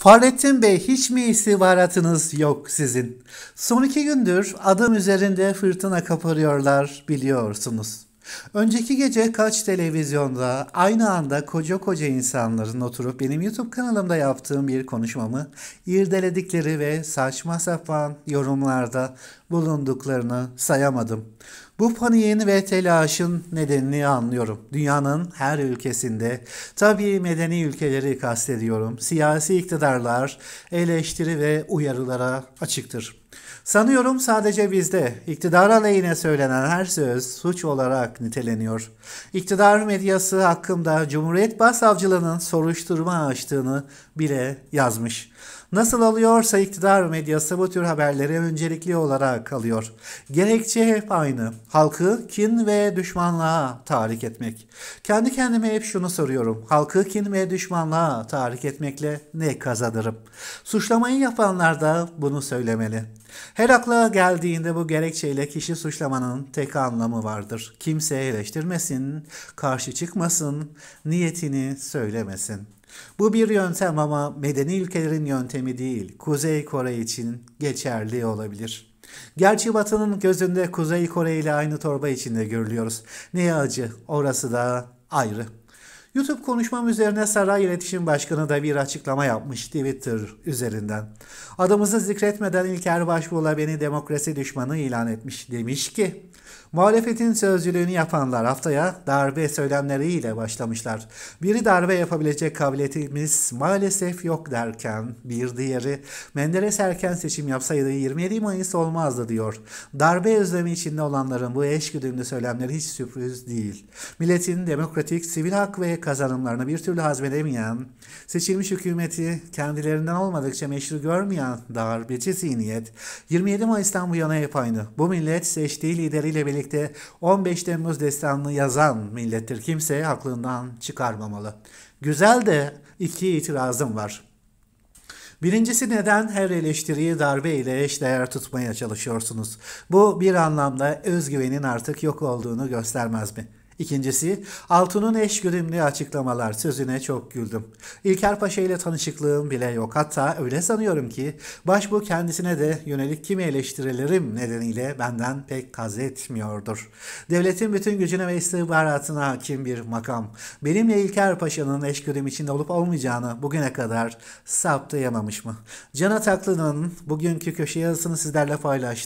Fahrettin Bey hiç mi istihbaratınız yok sizin? Son iki gündür adım üzerinde fırtına kaparıyorlar, biliyorsunuz. Önceki gece kaç televizyonda aynı anda koca koca insanların oturup benim YouTube kanalımda yaptığım bir konuşmamı irdeledikleri ve saçma sapan yorumlarda bulunduklarını sayamadım. Bu paniğin ve telaşın nedenini anlıyorum. Dünyanın her ülkesinde, tabii medeni ülkeleri kastediyorum, siyasi iktidarlar eleştiri ve uyarılara açıktır. Sanıyorum sadece bizde iktidar aleyhine söylenen her söz suç olarak niteleniyor. İktidar medyası hakkında Cumhuriyet Başsavcılığının soruşturma açtığını bile yazmış. Nasıl alıyorsa iktidar medyası bu tür haberleri öncelikli olarak alıyor. Gerekçe hep aynı. Halkı kin ve düşmanlığa tahrik etmek. Kendi kendime hep şunu soruyorum. Halkı kin ve düşmanlığa tahrik etmekle ne kazanırım? Suçlamayı yapanlar da bunu söylemeli. Her akla geldiğinde bu gerekçeyle kişi suçlamanın tek anlamı vardır. Kimse eleştirmesin, karşı çıkmasın, niyetini söylemesin. Bu bir yöntem ama medeni ülkelerin yöntemi değil. Kuzey Kore için geçerli olabilir. Gerçi Batı'nın gözünde Kuzey Kore ile aynı torba içinde görülüyoruz. Ne acı, orası da ayrı. YouTube konuşmam üzerine Saray İletişim Başkanı da bir açıklama yapmış Twitter üzerinden. Adımızı zikretmeden İlker Başbuğ'la beni demokrasi düşmanı ilan etmiş demiş ki Muhalefetin sözcülüğünü yapanlar haftaya darbe söylemleriyle başlamışlar. Biri darbe yapabilecek kabiliyetimiz maalesef yok derken bir diğeri Menderes erken seçim yapsaydı 27 Mayıs olmazdı diyor. Darbe özlemi içinde olanların bu eşgüdümlü söylemleri hiç sürpriz değil. Milletin demokratik, sivil hak ve kazanımlarını bir türlü hazmedemeyen, seçilmiş hükümeti kendilerinden olmadıkça meşru görmeyen darbeci zihniyet, 27 Mayıs'tan bu yana hep aynı. Bu millet seçtiği lideriyle birlikte 15 Temmuz destanını yazan millettir. Kimse aklından çıkarmamalı. Güzel de iki itirazım var. Birincisi neden her eleştiriyi darbe ile eşdeğer tutmaya çalışıyorsunuz? Bu bir anlamda özgüvenin artık yok olduğunu göstermez mi? İkincisi Altun'un eş güdümlü açıklamalar sözüne çok güldüm. İlker Paşa ile tanışıklığım bile yok. Hatta öyle sanıyorum ki başbu kendisine de yönelik kimi eleştirilerim nedeniyle benden pek kaz etmiyordur. Devletin bütün gücüne ve istihbaratına hakim bir makam. Benimle İlker Paşa'nın eş güdüm içinde olup olmayacağını bugüne kadar saptayamamış mı? Can Ataklı'nın bugünkü köşe yazısını sizlerle paylaştım.